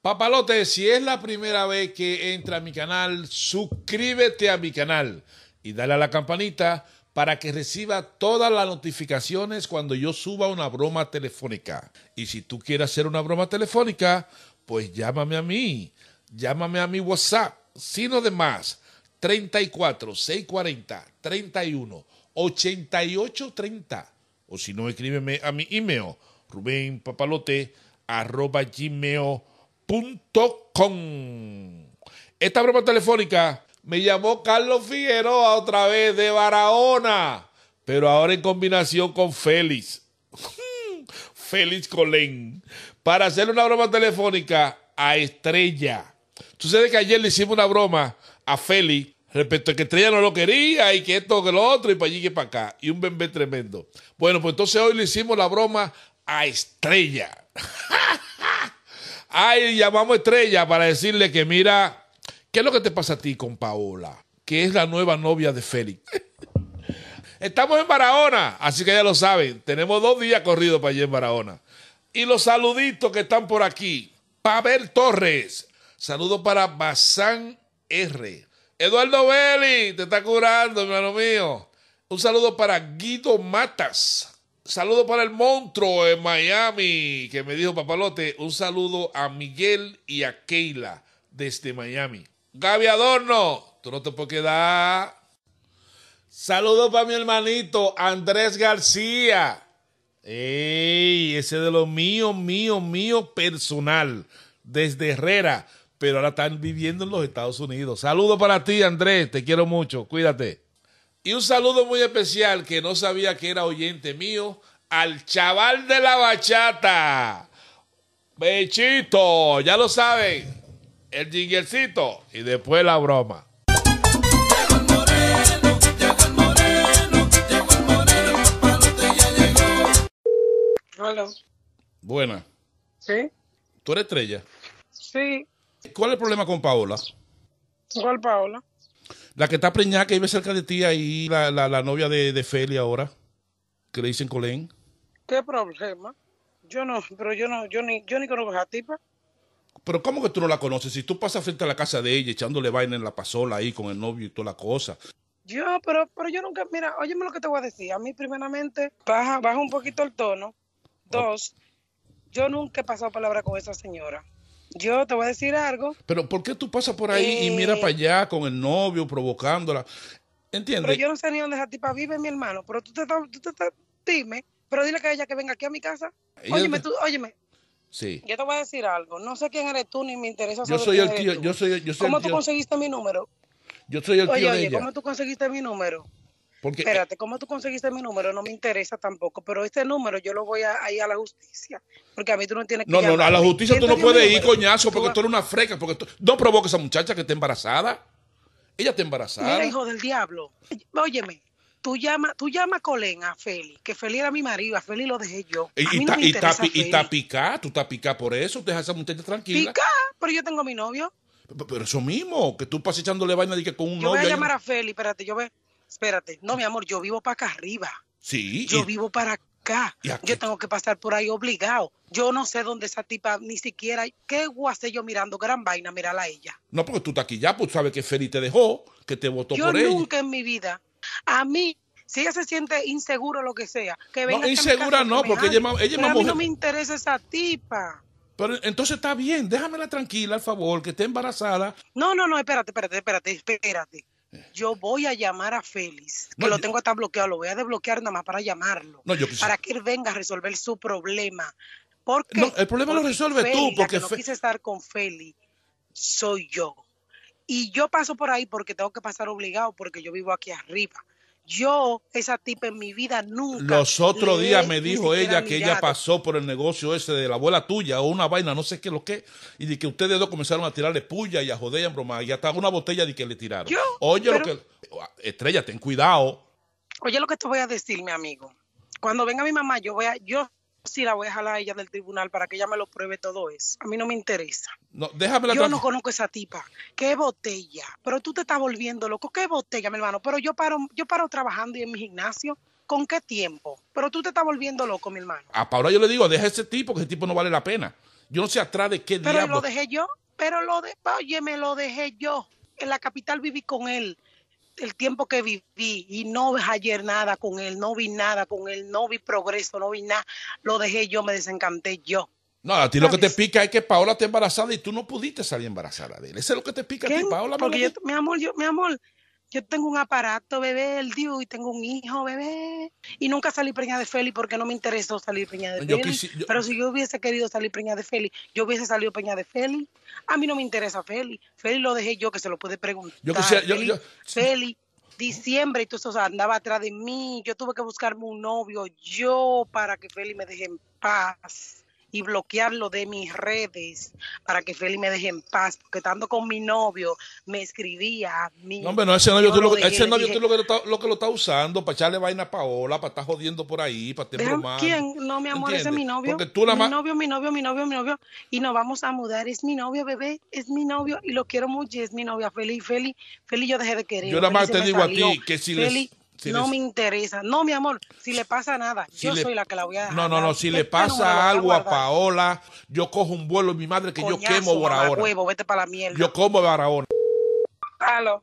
Papalote, si es la primera vez que entra a mi canal, suscríbete a mi canal y dale a la campanita para que reciba todas las notificaciones cuando yo suba una broma telefónica. Y si tú quieres hacer una broma telefónica, pues llámame a mí. Llámame a mi WhatsApp, sino de más, 34 640 31 88 30. O si no, escríbeme a mi email, rubénpapalote esta broma telefónica me llamó Carlos Figueroa otra vez de Barahona, pero ahora en combinación con Félix. Félix Colén. Para hacerle una broma telefónica a Estrella. Sucede que ayer le hicimos una broma a Félix respecto a que Estrella no lo quería y que esto, que lo otro, y para allí que para acá. Y un bebé tremendo. Bueno, pues entonces hoy le hicimos la broma a Estrella. Ay, llamamos Estrella para decirle que mira, ¿qué es lo que te pasa a ti con Paola? Que es la nueva novia de Félix. Estamos en Barahona, así que ya lo saben, tenemos dos días corridos para allá en Barahona. Y los saluditos que están por aquí. Pavel Torres, saludo para Bazán R. Eduardo Belli, te está curando, hermano mío. Un saludo para Guido Matas. Saludo para el monstruo en Miami, que me dijo Papalote. Un saludo a Miguel y a Keila desde Miami. Gaby Adorno, tú no te puedes quedar. Saludo para mi hermanito Andrés García. Ey, ese de lo mío, mío, mío personal, desde Herrera, pero ahora están viviendo en los Estados Unidos. Saludo para ti, Andrés, te quiero mucho, cuídate. Y un saludo muy especial que no sabía que era oyente mío, al chaval de la bachata. Bechito, ya lo saben. El jinguercito y después la broma. Hola. Buena. ¿Sí? ¿Tú eres estrella? Sí. ¿Cuál es el problema con Paola? ¿Cuál Paola? La que está preñada que vive cerca de ti ahí, la, la, novia de, de, Feli ahora, que le dicen Colén. ¿Qué problema? Yo no, pero yo no, yo ni, yo ni conozco a esa tipa. Pero ¿cómo que tú no la conoces? Si tú pasas frente a la casa de ella echándole vaina en la pasola ahí con el novio y toda la cosa. Yo, pero, pero yo nunca, mira, óyeme lo que te voy a decir. A mí primeramente, baja, baja un poquito el tono. Dos, yo nunca he pasado palabra con esa señora. Yo te voy a decir algo. Pero ¿por qué tú pasas por ahí y mira eh, para allá con el novio provocándola? entiende? Pero yo no sé ni dónde esa tipa vive, mi hermano. Pero tú te, tú te, dime, pero dile que ella que venga aquí a mi casa. óyeme, tú, óyeme. Sí. Yo te voy a decir algo. No sé quién eres tú ni me interesa saber yo soy el tío, Yo soy, yo soy ¿Cómo tú conseguiste mi número? Yo soy el tío de ella. ¿Cómo tú conseguiste mi número? Eh, espérate, ¿cómo tú conseguiste mi número? No me interesa tampoco, pero este número yo lo voy a ir a la justicia, porque a mí tú no tienes que No, no, no, a la justicia tú no puedes ir, coñazo, porque tú, eres una freca, porque no provoques a esa muchacha que está embarazada. Ella está embarazada. Mira, hijo del diablo. Óyeme, tú llamas tú llama a Colén a Feli, que Feli era mi marido, a Feli lo dejé yo. y, y está picada, tú estás picada por eso, deja a esa muchacha tranquila. Picada, pero yo tengo a mi novio. Pero, eso mismo, que tú pases echándole vaina y que con un novio. voy a llamar a Feli, espérate, yo voy espérate, no, mi amor, yo vivo para acá arriba. Sí. Yo vivo para acá. Yo tengo que pasar por ahí obligado. Yo no sé dónde esa tipa ni siquiera. ¿Qué guasé yo mirando? Gran vaina, mirarla a ella. No, porque tú estás aquí ya, pues sabes que Feli te dejó, que te votó por ella. Yo nunca en mi vida. A mí si ella se siente insegura o lo que sea, que venga. No, insegura no, porque ella, ella A mí no me interesa esa tipa. Pero entonces está bien, déjamela tranquila, al favor, que esté embarazada. No, no, no, espérate, espérate, espérate, espérate yo voy a llamar a Félix, que lo tengo hasta bloqueado, lo voy a desbloquear nada más para llamarlo, para que él venga a resolver su problema. Porque, no, el problema lo resuelve tú, porque no quise estar con Félix, soy yo. Y yo paso por ahí porque tengo que pasar obligado, porque yo vivo aquí arriba yo, esa tipa en mi vida nunca. Los otros días me dijo ella que ella pasó por el negocio ese de la abuela tuya o una vaina, no sé qué lo que, y de que ustedes dos comenzaron a tirarle puya y a joder y a y hasta una botella de que le tiraron. Yo, Oye lo que. Estrella, ten cuidado. Oye lo que te voy a decir, mi amigo. Cuando venga mi mamá, yo voy a, yo si la voy a dejar a ella del tribunal para que ella me lo pruebe todo eso. A mí no me interesa. No, déjame la yo no conozco esa tipa. Qué botella. Pero tú te estás volviendo loco. Qué botella, mi hermano. Pero yo paro, yo paro trabajando y en mi gimnasio. ¿Con qué tiempo? Pero tú te estás volviendo loco, mi hermano. A para ahora yo le digo, deja ese tipo, que ese tipo no vale la pena. Yo no sé atrás de qué Pero lo dejé yo. Pero lo de, oye, me lo dejé yo. En la capital viví con él el tiempo que viví y no ayer nada con él, no vi nada con él, no vi progreso, no vi nada, lo dejé yo, me desencanté yo. No, a ti lo que te pica es que Paola está embarazada y tú no pudiste salir embarazada de él. ese es lo que te pica a ti, Paola. Porque mi amor, yo, mi amor, yo tengo un aparato, bebé, el Dios, y tengo un hijo, bebé. Y nunca salí preña de Feli porque no me interesó salir peña de Feli. Pero si yo hubiese querido salir preña de Feli, yo hubiese salido peña de Feli. A mí no me interesa Feli. Feli lo dejé yo, que se lo puede preguntar. Yo Feli, diciembre y todo eso, andaba atrás de mí. Yo tuve que buscarme un novio yo para que Feli me deje en paz y bloquearlo de mis redes para que Feli me deje en paz, porque estando con mi novio me escribía. Mi, no, hombre, no, ese novio, tú lo, que lo, está, usando para echarle vaina a Paola, para estar jodiendo por ahí, para tener más. ¿Quién? No, mi amor, ese es mi novio. mi novio, mi novio, mi novio, Y nos vamos a mudar, es mi novio, bebé, es mi novio y lo quiero mucho y es mi novia, Feli, Feli, Feli, yo dejé de querer. Yo nada más te digo a ti que si no me interesa. No, mi amor, si le pasa nada, yo soy la que la voy a dar No, no, no, si le este pasa algo a, Paola, yo cojo un vuelo mi madre que yo quemo Barahona. Huevo, vete para la mierda. Yo como Barahona. Aló.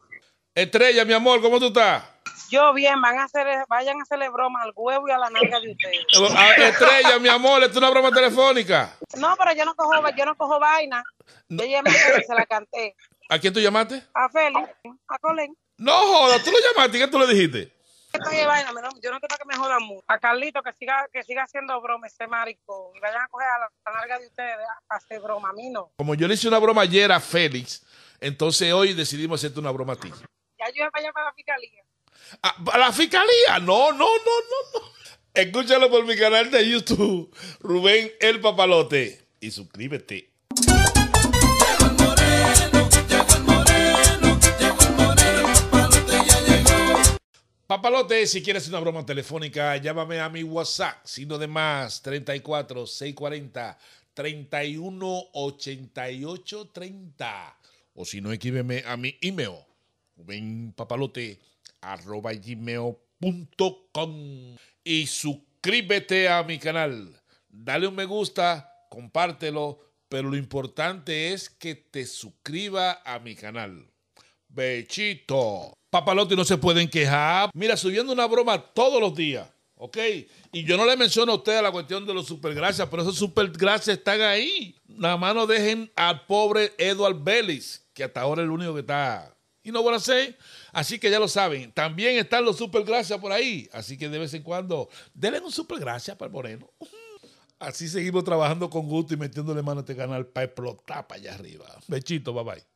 Estrella, mi amor, ¿cómo tú estás? Yo bien, van a hacer, vayan a hacerle broma al huevo y a la nalga de ustedes. Eh, ah, estrella, mi amor, esto es una broma telefónica. No, pero yo no cojo, yo no cojo vaina. Yo se la canté. ¿A quién tú llamaste? A Félix, a Colén. No joda, tú lo llamaste, ¿qué tú le dijiste? yo no quiero que me jodan mucho. A Carlito que siga, que siga haciendo broma ese marico. Y vayan a coger a la, larga de ustedes a hacer broma, a mí no. Como yo le hice una broma ayer a Félix, entonces hoy decidimos hacerte una broma a ti. Ya yo voy a llamar para la fiscalía. ¿A, ah, ¿A la fiscalía? No, no, no, no, no. Escúchalo por mi canal de YouTube, Rubén El Papalote. Y suscríbete Papalote, si quieres una broma telefónica, llámame a mi WhatsApp, sino de más, 34 640 31 88 30. O si no, escríbeme a mi email, papalote, arroba gmail.com. Y suscríbete a mi canal. Dale un me gusta, compártelo, pero lo importante es que te suscriba a mi canal. Bechito. Papalotti no se pueden quejar. Mira, subiendo una broma todos los días. ¿Ok? Y yo no le menciono a ustedes la cuestión de los supergracias, pero esos supergracias están ahí. Nada más no dejen al pobre Edward Vélez, que hasta ahora es el único que está. Y no van a ser. Así que ya lo saben. También están los supergracias por ahí. Así que de vez en cuando, denle un supergracias para el Moreno. Así seguimos trabajando con gusto y metiéndole mano a este canal para explotar para allá arriba. Bechito, bye bye.